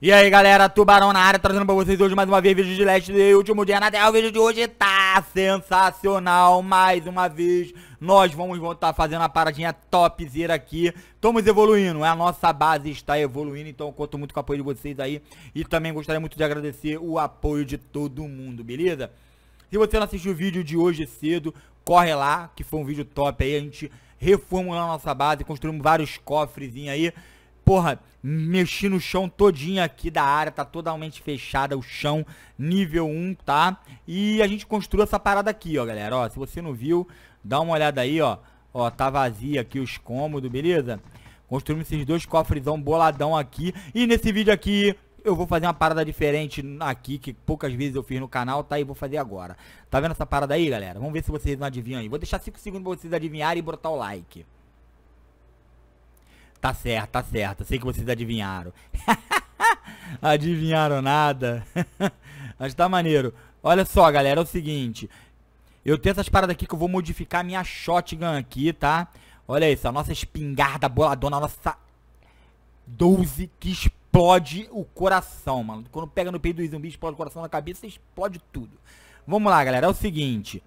E aí galera, Tubarão na área, trazendo pra vocês hoje mais uma vez vídeo de leste do último dia na Terra. O vídeo de hoje tá sensacional, mais uma vez. Nós vamos voltar fazendo a paradinha topzera aqui. Estamos evoluindo, a nossa base está evoluindo, então eu conto muito com o apoio de vocês aí. E também gostaria muito de agradecer o apoio de todo mundo, beleza? Se você não assistiu o vídeo de hoje cedo, corre lá, que foi um vídeo top aí. A gente reformulou a nossa base, construímos vários cofrezinhos aí porra, mexi no chão todinho aqui da área, tá totalmente fechada o chão, nível 1, tá? E a gente construiu essa parada aqui, ó, galera, ó, se você não viu, dá uma olhada aí, ó, ó, tá vazia aqui os cômodos, beleza? Construímos esses dois cofrezão boladão aqui, e nesse vídeo aqui... Eu vou fazer uma parada diferente aqui, que poucas vezes eu fiz no canal, tá? E vou fazer agora. Tá vendo essa parada aí, galera? Vamos ver se vocês não adivinham aí. Vou deixar 5 segundos pra vocês adivinharem e botar o like. Tá certo, tá certo. Sei que vocês adivinharam. adivinharam nada. Mas tá maneiro. Olha só, galera, é o seguinte. Eu tenho essas paradas aqui que eu vou modificar minha shotgun aqui, tá? Olha isso, a nossa espingarda boladona, a nossa 12 que explode o coração, mano. Quando pega no peito do zumbi, explode o coração na cabeça, explode tudo. Vamos lá, galera, é o seguinte.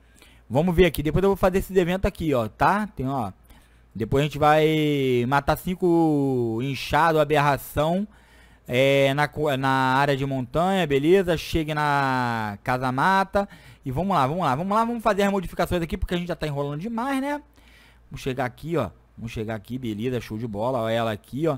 Vamos ver aqui, depois eu vou fazer esse evento aqui, ó, tá? Tem, ó, depois a gente vai matar cinco inchado, aberração. É, na, na área de montanha, beleza? Chegue na casa mata. E vamos lá, vamos lá, vamos lá. Vamos fazer as modificações aqui, porque a gente já tá enrolando demais, né? Vamos chegar aqui, ó. Vamos chegar aqui, beleza, show de bola. Olha ela aqui, ó.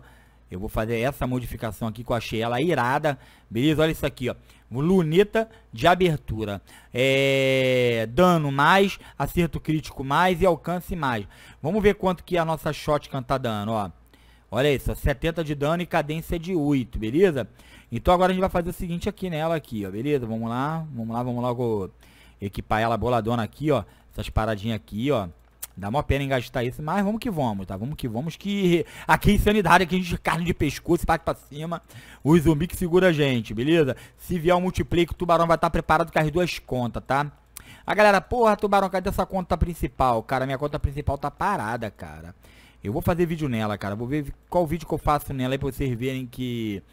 Eu vou fazer essa modificação aqui que eu achei ela irada. Beleza, olha isso aqui, ó luneta de abertura. É, dano mais, acerto crítico mais e alcance mais. Vamos ver quanto que a nossa shotgun tá dando, ó. Olha isso, 70 de dano e cadência de 8, beleza? Então agora a gente vai fazer o seguinte aqui nela aqui, ó, beleza? Vamos lá, vamos lá, vamos logo equipar ela boladona aqui, ó. Essas paradinhas aqui, ó. Dá uma pena engastar isso, mas vamos que vamos, tá? Vamos que vamos, que aqui é insanidade, aqui a gente carne de pescoço, bate pra cima. O zumbi que segura a gente, beleza? Se vier um multiplique, o tubarão vai estar tá preparado com as duas contas, tá? A galera, porra, tubarão, cadê essa conta principal? Cara, minha conta principal tá parada, cara. Eu vou fazer vídeo nela, cara. Vou ver qual vídeo que eu faço nela aí pra vocês verem que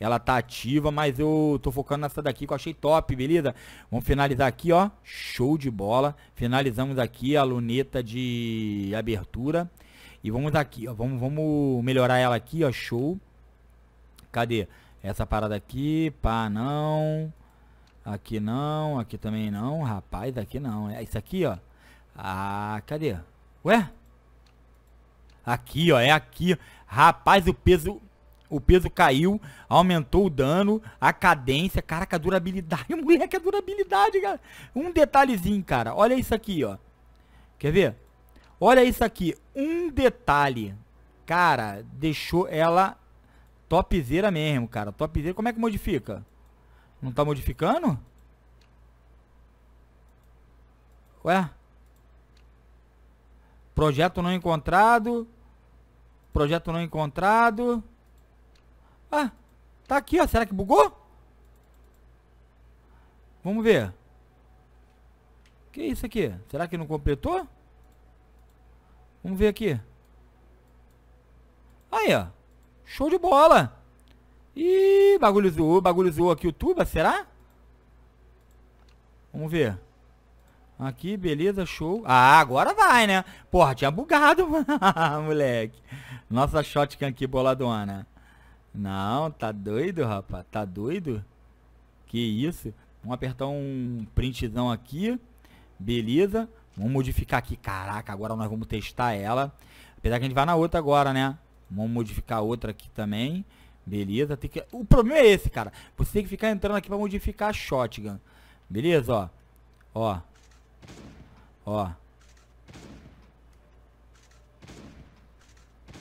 ela tá ativa, mas eu tô focando nessa daqui que eu achei top, beleza? Vamos finalizar aqui, ó. Show de bola. Finalizamos aqui a luneta de abertura. E vamos aqui, ó. Vamos, vamos melhorar ela aqui, ó. Show. Cadê? Essa parada aqui. Pá, não. Aqui não. Aqui também não. Rapaz, aqui não. É isso aqui, ó. Ah, cadê? Ué? Aqui, ó. É aqui. Rapaz, o peso o peso caiu, aumentou o dano, a cadência, caraca, a durabilidade, moleque, a durabilidade, cara. Um detalhezinho, cara, olha isso aqui, ó. Quer ver? Olha isso aqui, um detalhe, cara, deixou ela topzera mesmo, cara. Topzera, como é que modifica? Não tá modificando? Ué? Projeto não encontrado. Projeto não encontrado. Ah, tá aqui, ó. Será que bugou? Vamos ver. Que é isso aqui? Será que não completou? Vamos ver aqui. Aí, ó. Show de bola. Ih, bagulho zoou, bagulho zoou aqui o tuba, será? Vamos ver. Aqui, beleza, show. Ah, agora vai, né? Porra, tinha bugado, moleque. Nossa shotgun aqui boladona. Não, tá doido, rapaz? Tá doido? Que isso? Vamos apertar um printzão aqui. Beleza. Vamos modificar aqui. Caraca, agora nós vamos testar ela. Apesar que a gente vai na outra agora, né? Vamos modificar outra aqui também. Beleza. Tem que... O problema é esse, cara. Você tem que ficar entrando aqui pra modificar a shotgun. Beleza, ó. Ó. Ó.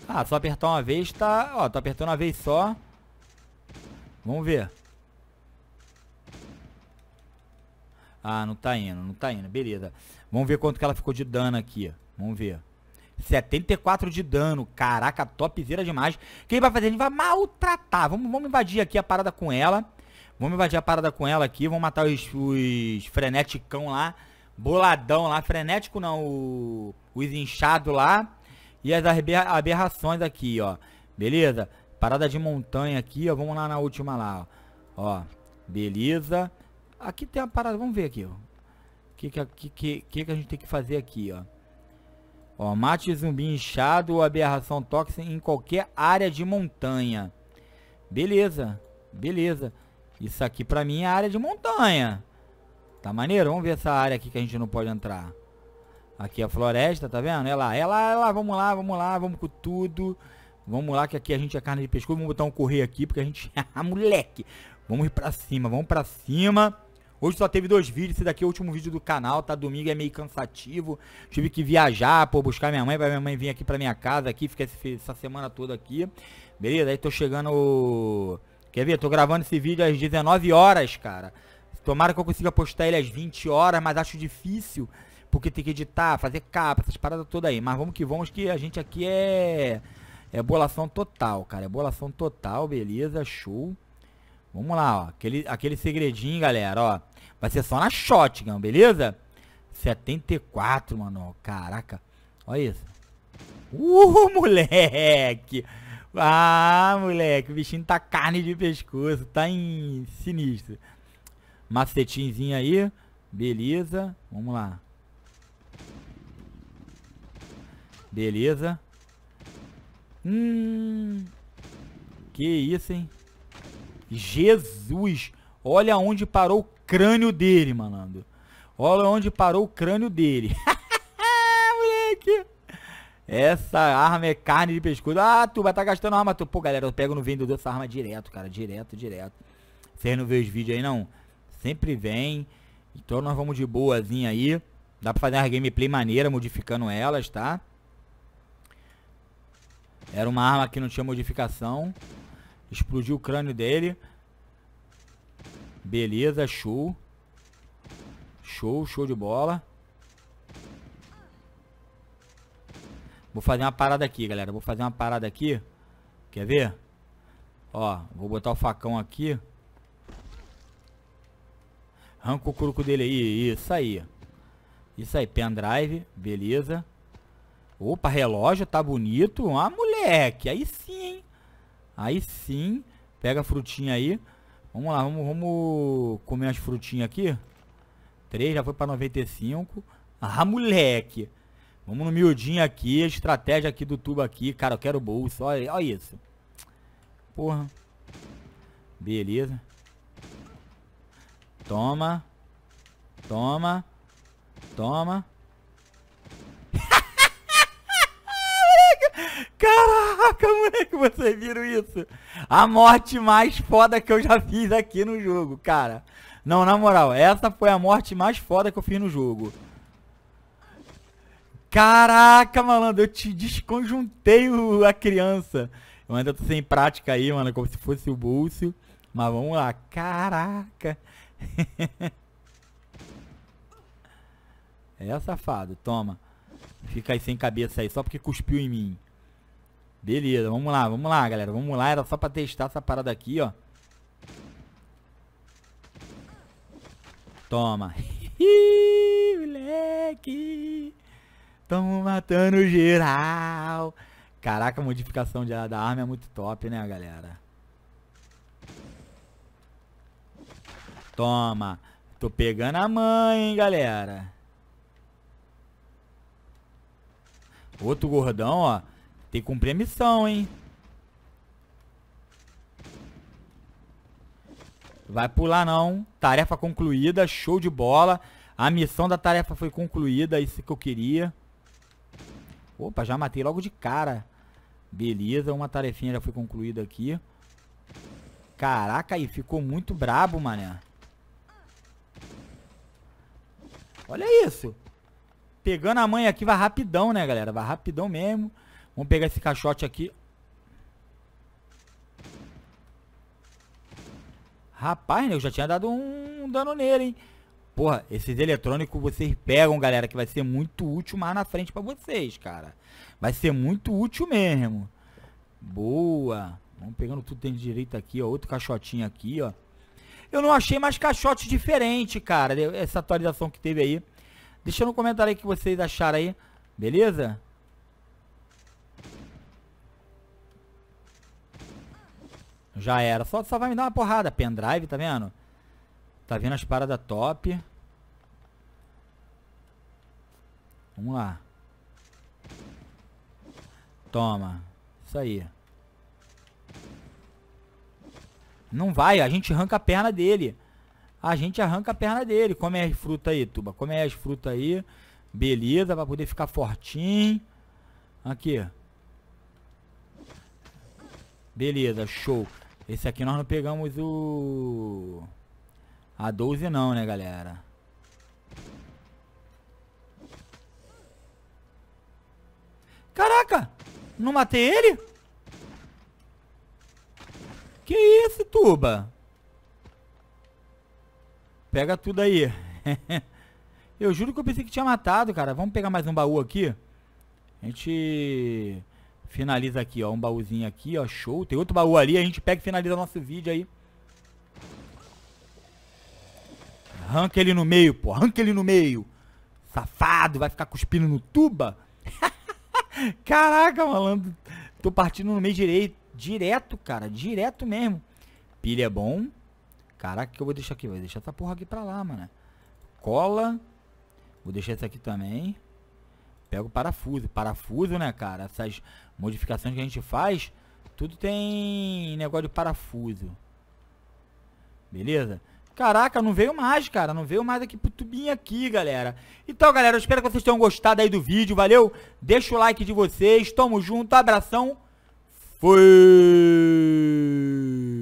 Ah, só apertar uma vez tá... Ó, tô apertando uma vez só. Vamos ver. Ah, não tá indo, não tá indo. Beleza. Vamos ver quanto que ela ficou de dano aqui. Vamos ver. 74 de dano. Caraca, topzera demais. O que ele vai fazer? A gente vai maltratar. Vamos, vamos invadir aqui a parada com ela. Vamos invadir a parada com ela aqui. Vamos matar os, os freneticão lá. Boladão lá. Frenético não, o, os inchados lá. E as aberrações aqui, ó. Beleza? Parada de montanha aqui, ó. Vamos lá na última lá, ó. ó. Beleza. Aqui tem a parada, vamos ver aqui, ó. O que que, que, que que a gente tem que fazer aqui, ó. Ó, mate zumbi inchado ou aberração tóxica em qualquer área de montanha. Beleza. Beleza. Isso aqui pra mim é área de montanha. Tá maneiro? Vamos ver essa área aqui que a gente não pode entrar. Aqui é a floresta, tá vendo? É lá, é lá, é lá, vamos lá, vamos lá, vamos com tudo. Vamos lá, que aqui a gente é carne de pescoço. Vamos botar um correr aqui, porque a gente... ah, moleque! Vamos ir pra cima, vamos pra cima. Hoje só teve dois vídeos, esse daqui é o último vídeo do canal, tá? Domingo é meio cansativo. Tive que viajar, pô, buscar minha mãe, pra minha mãe vir aqui pra minha casa aqui. Fica essa semana toda aqui. Beleza? Aí tô chegando... Quer ver? Tô gravando esse vídeo às 19 horas, cara. Tomara que eu consiga postar ele às 20 horas, mas acho difícil porque tem que editar, fazer capa, essas paradas todas aí. Mas vamos que vamos, que a gente aqui é. É bolação total, cara. É bolação total, beleza, show. Vamos lá, ó. Aquele, aquele segredinho, galera, ó. Vai ser só na shotgun, beleza? 74, mano. Caraca. Olha isso. Uh, moleque. Ah, moleque. O bichinho tá carne de pescoço. Tá em sinistro. Macetinzinho aí. Beleza. Vamos lá. Beleza. Hum. Que isso, hein? Jesus! Olha onde parou o crânio dele, malandro. Olha onde parou o crânio dele. Moleque! Essa arma é carne de pescoço. Ah, tu vai estar tá gastando arma. Tu... Pô, galera, eu pego no vendedor essa arma direto, cara. Direto, direto. Vocês não vê os vídeos aí, não? Sempre vem. Então nós vamos de boazinha aí. Dá pra fazer uma gameplay maneira modificando elas, tá? Era uma arma que não tinha modificação. Explodiu o crânio dele. Beleza, show. Show, show de bola. Vou fazer uma parada aqui, galera. Vou fazer uma parada aqui. Quer ver? Ó, vou botar o facão aqui. Arranca o curuco dele aí. Isso aí. Isso aí, pendrive. Beleza. Opa, relógio, tá bonito. Ah, moleque, aí sim, hein? Aí sim. Pega a frutinha aí. Vamos lá, vamos, vamos comer as frutinhas aqui. 3 já foi pra 95. Ah, moleque. Vamos no miudinho aqui. Estratégia aqui do tubo aqui. Cara, eu quero bolso. Olha, olha isso. Porra. Beleza. Toma. Toma. Toma. Caraca, moleque, vocês viram isso? A morte mais foda que eu já fiz aqui no jogo, cara. Não, na moral, essa foi a morte mais foda que eu fiz no jogo. Caraca, malandro, eu te desconjuntei o, a criança. Eu ainda tô sem prática aí, mano, como se fosse o bolso. Mas vamos lá, caraca. é safado, toma. Fica aí sem cabeça aí, só porque cuspiu em mim. Beleza, vamos lá, vamos lá, galera. Vamos lá, era só pra testar essa parada aqui, ó. Toma. moleque. Tamo matando geral. Caraca, a modificação de, da arma é muito top, né, galera? Toma. Tô pegando a mãe, hein, galera. Outro gordão, ó. Tem que cumprir a missão, hein? Vai pular não. Tarefa concluída, show de bola. A missão da tarefa foi concluída, isso que eu queria. Opa, já matei logo de cara. Beleza, uma tarefinha já foi concluída aqui. Caraca, aí ficou muito brabo, mané. Olha isso. Pegando a mãe aqui vai rapidão, né, galera? Vai rapidão mesmo. Vamos pegar esse caixote aqui. Rapaz, né? Eu já tinha dado um dano nele, hein? Porra, esses eletrônicos vocês pegam, galera, que vai ser muito útil mais na frente pra vocês, cara. Vai ser muito útil mesmo. Boa. Vamos pegando tudo dentro direito aqui, ó. Outro caixotinho aqui, ó. Eu não achei mais caixote diferente, cara. Essa atualização que teve aí. Deixa no comentário aí o que vocês acharam aí. Beleza? Já era. Só, só vai me dar uma porrada. Pendrive, tá vendo? Tá vendo as paradas top. Vamos lá. Toma. Isso aí. Não vai. A gente arranca a perna dele. A gente arranca a perna dele. Come as frutas aí, Tuba. Come as frutas aí. Beleza, pra poder ficar fortinho. Aqui. Beleza, show. Esse aqui nós não pegamos o... A 12 não, né, galera? Caraca! Não matei ele? Que isso, tuba? Pega tudo aí. eu juro que eu pensei que tinha matado, cara. Vamos pegar mais um baú aqui. A gente... Finaliza aqui, ó. Um baúzinho aqui, ó. Show. Tem outro baú ali. A gente pega e finaliza nosso vídeo aí. Arranca ele no meio, pô. Arranca ele no meio. Safado. Vai ficar cuspindo no tuba? Caraca, malandro. Tô partindo no meio direito. Direto, cara. Direto mesmo. Pilha é bom. Caraca, que eu vou deixar aqui? Vou deixar essa porra aqui pra lá, mano. Cola. Vou deixar essa aqui também pega o parafuso. Parafuso, né, cara? Essas modificações que a gente faz, tudo tem negócio de parafuso. Beleza? Caraca, não veio mais, cara. Não veio mais aqui pro tubinho aqui, galera. Então, galera, eu espero que vocês tenham gostado aí do vídeo, valeu? Deixa o like de vocês. Tamo junto, abração. Fui!